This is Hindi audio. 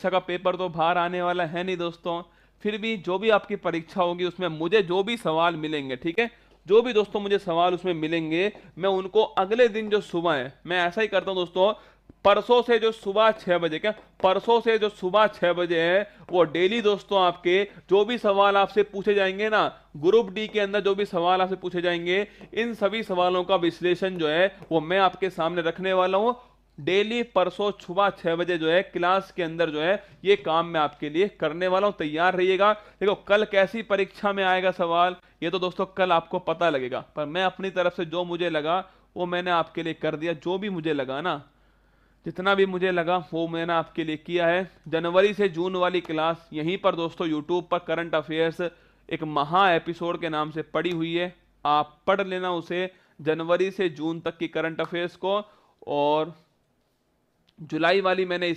परीक्षा का पेपर तो बाहर आने वाला है नहीं दोस्तों फिर भी जो भी आपकी परीक्षा होगी उसमें मुझे जो भी सवाल मिलेंगे ठीक है जो भी दोस्तों मुझे सवाल उसमें मिलेंगे मैं उनको अगले दिन जो सुबह है मैं ऐसा ही करता हूं दोस्तों परसों से जो सुबह छह बजे क्या परसों से जो सुबह छह बजे है वो डेली दोस्तों आपके जो भी सवाल आपसे पूछे जाएंगे ना ग्रुप डी के अंदर जो भी सवाल आपसे पूछे जाएंगे इन सभी सवालों का विश्लेषण जो है वो मैं आपके सामने रखने वाला हूं डेली परसों सुबह छह बजे जो है क्लास के अंदर जो है ये काम मैं आपके लिए करने वाला हूँ तैयार रहिएगा देखो कल कैसी परीक्षा में आएगा सवाल ये तो दोस्तों कल आपको पता लगेगा पर मैं अपनी तरफ से जो मुझे लगा वो मैंने आपके लिए कर दिया जो भी मुझे लगा ना जितना भी मुझे लगा वो मैंने आपके लिए किया है जनवरी से जून वाली क्लास यहीं पर दोस्तों यूट्यूब पर करंट अफेयर्स एक महा एपिसोड के नाम से पड़ी हुई है आप पढ़ लेना उसे जनवरी से जून तक की करंट अफेयर्स को और जुलाई वाली मैंने